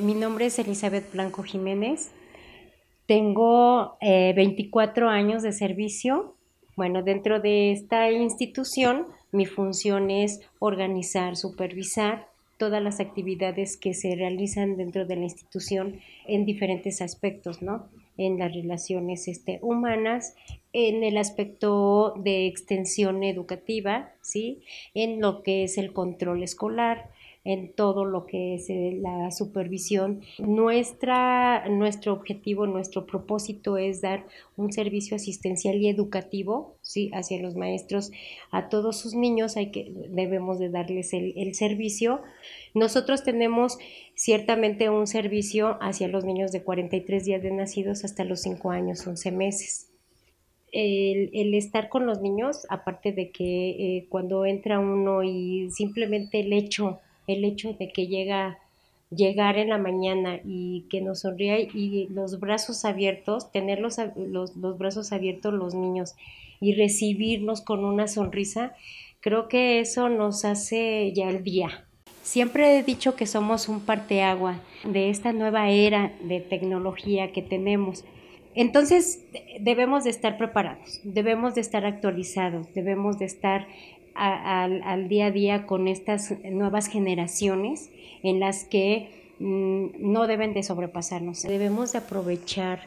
Mi nombre es Elizabeth Blanco Jiménez. Tengo 24 eh, años de servicio. Bueno, dentro de esta institución mi función es organizar, supervisar todas las actividades que se realizan dentro de la institución en diferentes aspectos, ¿no? En las relaciones este, humanas, en el aspecto de extensión educativa, ¿sí? En lo que es el control escolar, en todo lo que es eh, la supervisión. Nuestra, nuestro objetivo, nuestro propósito es dar un servicio asistencial y educativo ¿sí? hacia los maestros, a todos sus niños hay que, debemos de darles el, el servicio. Nosotros tenemos ciertamente un servicio hacia los niños de 43 días de nacidos hasta los 5 años, 11 meses. El, estar con los niños, aparte de que eh, cuando entra uno y simplemente el hecho el hecho de que llega llegar en la mañana y que nos sonría y los brazos abiertos, tener los, brazos abiertos los niños y recibirnos con una sonrisa, creo que eso nos hace ya el día. Siempre he dicho que somos un parte agua de esta nueva era de tecnología que tenemos. Entonces debemos de estar preparados, debemos de estar actualizados, debemos de estar al día a día con estas nuevas generaciones en las que mm, no deben de sobrepasarnos. Debemos de aprovechar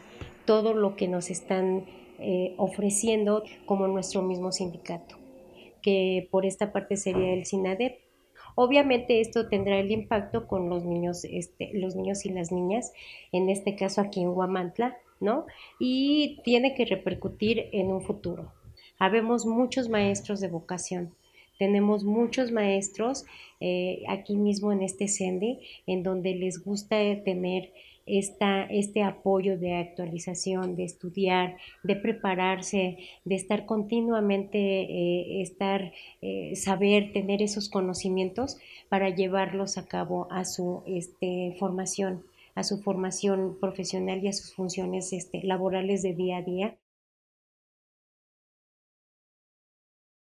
todo lo que nos están eh, ofreciendo como nuestro mismo sindicato, que por esta parte sería el SINADEP. Obviamente esto tendrá el impacto con los niños, este, los niños y las niñas, en este caso aquí en Huamantla, ¿no? Y tiene que repercutir en un futuro. Habemos muchos maestros de vocación tenemos muchos maestros eh, aquí mismo en este CENDE, en donde les gusta tener esta, este apoyo de actualización, de estudiar, de prepararse, de estar continuamente, eh, estar, eh, saber, tener esos conocimientos para llevarlos a cabo a su este, formación, a su formación profesional y a sus funciones este, laborales de día a día.